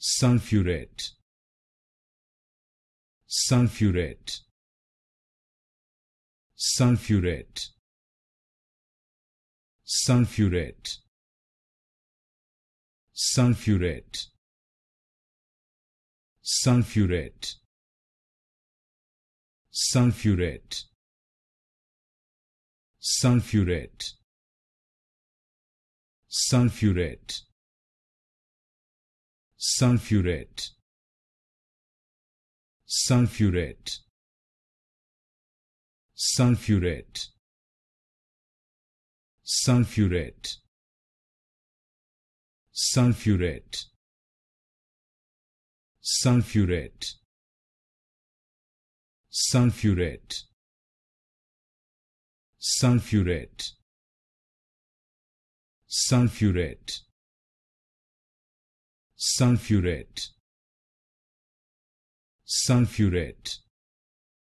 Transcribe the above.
sulfurate sulfurate sulfurate sulfurate sulfurate sulfurate sulfurate sulfurate sulfurate sulfurate sulfurate sulfurate sulfurate sulfurate sulfurate sulfurate sulfurate sulfurate sulfurate sulfurate